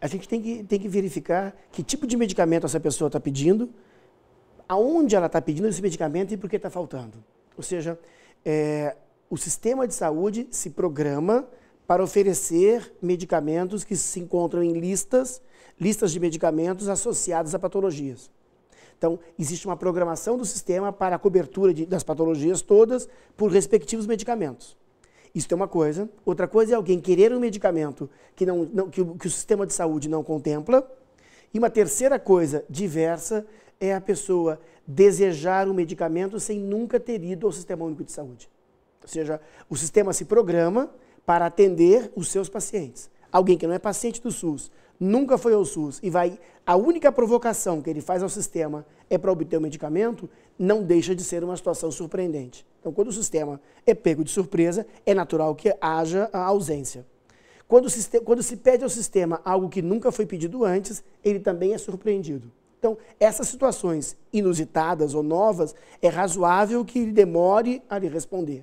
a gente tem que, tem que verificar que tipo de medicamento essa pessoa está pedindo, aonde ela está pedindo esse medicamento e por que está faltando. Ou seja, é, o sistema de saúde se programa para oferecer medicamentos que se encontram em listas, listas de medicamentos associados a patologias. Então, existe uma programação do sistema para a cobertura de, das patologias todas por respectivos medicamentos. Isso é uma coisa. Outra coisa é alguém querer um medicamento que, não, não que, o, que o sistema de saúde não contempla. E uma terceira coisa diversa é a pessoa desejar um medicamento sem nunca ter ido ao Sistema Único de Saúde. Ou seja, o sistema se programa para atender os seus pacientes. Alguém que não é paciente do SUS, nunca foi ao SUS e vai. A única provocação que ele faz ao sistema é para obter o um medicamento, não deixa de ser uma situação surpreendente. Então, quando o sistema é pego de surpresa, é natural que haja a ausência. Quando, sistema, quando se pede ao sistema algo que nunca foi pedido antes, ele também é surpreendido. Então, essas situações inusitadas ou novas, é razoável que ele demore a lhe responder.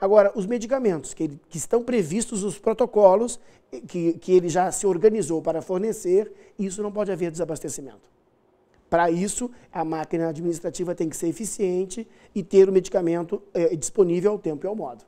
Agora, os medicamentos que, ele, que estão previstos nos protocolos, eh, que, que ele já se organizou para fornecer, isso não pode haver desabastecimento. Para isso, a máquina administrativa tem que ser eficiente e ter o medicamento é, disponível ao tempo e ao modo.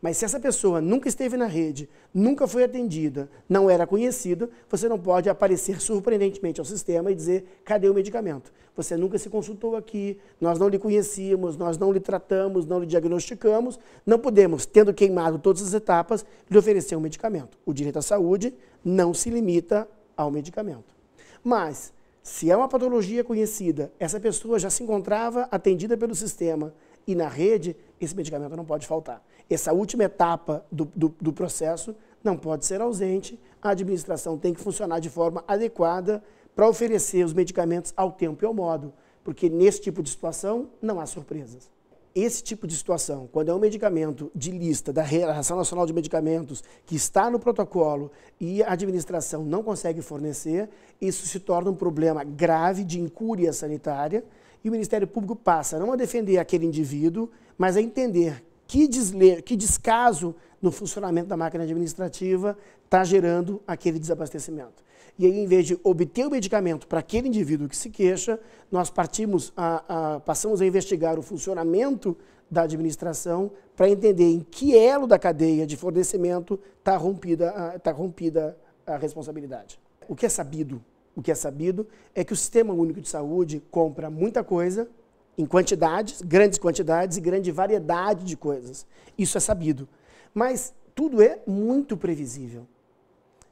Mas se essa pessoa nunca esteve na rede, nunca foi atendida, não era conhecida, você não pode aparecer surpreendentemente ao sistema e dizer: cadê o medicamento? Você nunca se consultou aqui, nós não lhe conhecíamos, nós não lhe tratamos, não lhe diagnosticamos, não podemos, tendo queimado todas as etapas, lhe oferecer um medicamento. O direito à saúde não se limita ao medicamento. Mas, se é uma patologia conhecida, essa pessoa já se encontrava atendida pelo sistema e na rede, esse medicamento não pode faltar. Essa última etapa do, do, do processo não pode ser ausente, a administração tem que funcionar de forma adequada para oferecer os medicamentos ao tempo e ao modo, porque nesse tipo de situação não há surpresas esse tipo de situação, quando é um medicamento de lista da Relação Nacional de Medicamentos que está no protocolo e a administração não consegue fornecer, isso se torna um problema grave de incúria sanitária e o Ministério Público passa não a defender aquele indivíduo, mas a entender que, desle... que descaso no funcionamento da máquina administrativa está gerando aquele desabastecimento. E aí, em vez de obter o medicamento para aquele indivíduo que se queixa, nós partimos a, a, passamos a investigar o funcionamento da administração para entender em que elo da cadeia de fornecimento está rompida, tá rompida a responsabilidade. O que é sabido? O que é sabido é que o Sistema Único de Saúde compra muita coisa em quantidades, grandes quantidades e grande variedade de coisas. Isso é sabido. Mas tudo é muito previsível.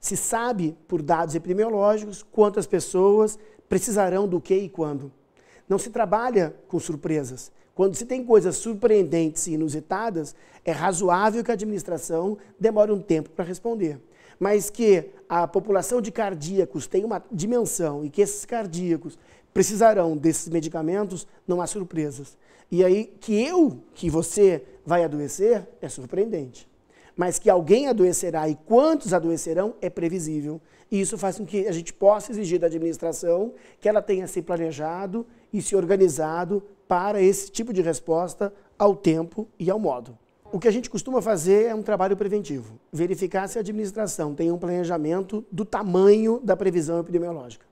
Se sabe, por dados epidemiológicos, quantas pessoas precisarão do que e quando. Não se trabalha com surpresas. Quando se tem coisas surpreendentes e inusitadas, é razoável que a administração demore um tempo para responder. Mas que a população de cardíacos tem uma dimensão e que esses cardíacos precisarão desses medicamentos, não há surpresas. E aí que eu, que você vai adoecer, é surpreendente mas que alguém adoecerá e quantos adoecerão é previsível. E isso faz com que a gente possa exigir da administração que ela tenha se planejado e se organizado para esse tipo de resposta ao tempo e ao modo. O que a gente costuma fazer é um trabalho preventivo, verificar se a administração tem um planejamento do tamanho da previsão epidemiológica.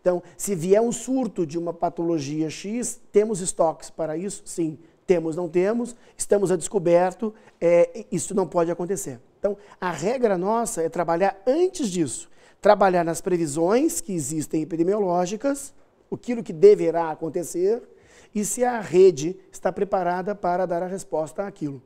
Então, se vier um surto de uma patologia X, temos estoques para isso? Sim. Temos, não temos, estamos a descoberto, é, isso não pode acontecer. Então, a regra nossa é trabalhar antes disso. Trabalhar nas previsões que existem epidemiológicas, aquilo que deverá acontecer e se a rede está preparada para dar a resposta àquilo.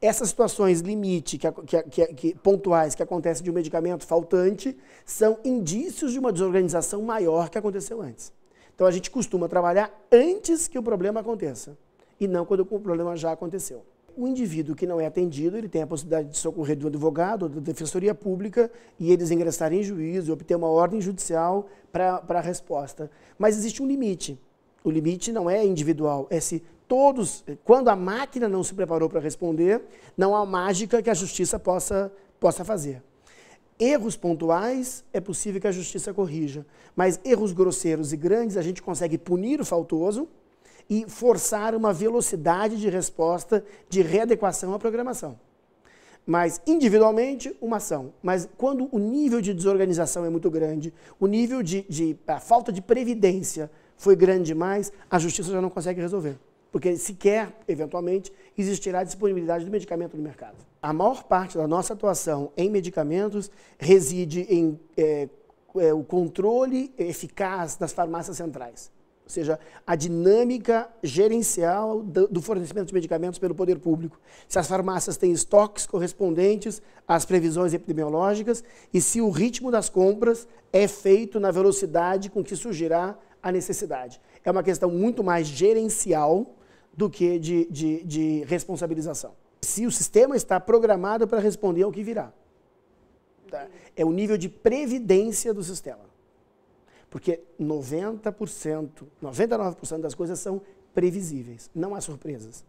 Essas situações limite, que, que, que, pontuais que acontecem de um medicamento faltante, são indícios de uma desorganização maior que aconteceu antes. Então a gente costuma trabalhar antes que o problema aconteça e não quando o problema já aconteceu. O indivíduo que não é atendido, ele tem a possibilidade de socorrer do advogado ou da defensoria pública e eles ingressarem em juízo, obter uma ordem judicial para a resposta. Mas existe um limite. O limite não é individual, é se todos, quando a máquina não se preparou para responder, não há mágica que a justiça possa, possa fazer. Erros pontuais é possível que a justiça corrija, mas erros grosseiros e grandes a gente consegue punir o faltoso, e forçar uma velocidade de resposta de readequação à programação. Mas individualmente, uma ação. Mas quando o nível de desorganização é muito grande, o nível de, de a falta de previdência foi grande demais, a justiça já não consegue resolver. Porque sequer, eventualmente, existirá disponibilidade do medicamento no mercado. A maior parte da nossa atuação em medicamentos reside em é, é, o controle eficaz das farmácias centrais ou seja, a dinâmica gerencial do fornecimento de medicamentos pelo poder público. Se as farmácias têm estoques correspondentes às previsões epidemiológicas e se o ritmo das compras é feito na velocidade com que surgirá a necessidade. É uma questão muito mais gerencial do que de, de, de responsabilização. Se o sistema está programado para responder ao que virá. Tá? É o nível de previdência do sistema. Porque 90%, 99% das coisas são previsíveis, não há surpresas.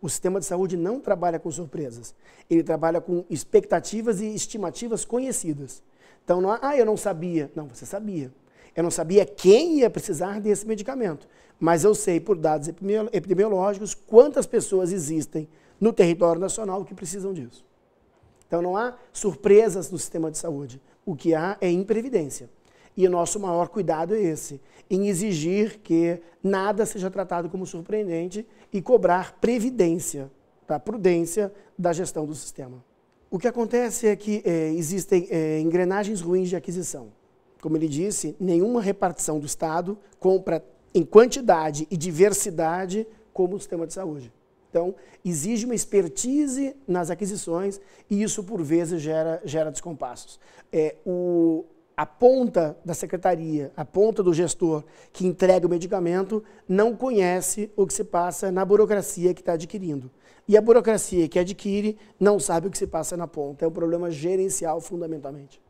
O sistema de saúde não trabalha com surpresas. Ele trabalha com expectativas e estimativas conhecidas. Então não há, ah, eu não sabia. Não, você sabia. Eu não sabia quem ia precisar desse medicamento. Mas eu sei, por dados epidemiológicos, quantas pessoas existem no território nacional que precisam disso. Então não há surpresas no sistema de saúde. O que há é imprevidência. E o nosso maior cuidado é esse, em exigir que nada seja tratado como surpreendente e cobrar previdência, tá? prudência da gestão do sistema. O que acontece é que é, existem é, engrenagens ruins de aquisição. Como ele disse, nenhuma repartição do Estado compra em quantidade e diversidade como o sistema de saúde. Então, exige uma expertise nas aquisições e isso, por vezes, gera, gera descompassos. É, o, a ponta da secretaria, a ponta do gestor que entrega o medicamento, não conhece o que se passa na burocracia que está adquirindo. E a burocracia que adquire não sabe o que se passa na ponta. É um problema gerencial, fundamentalmente.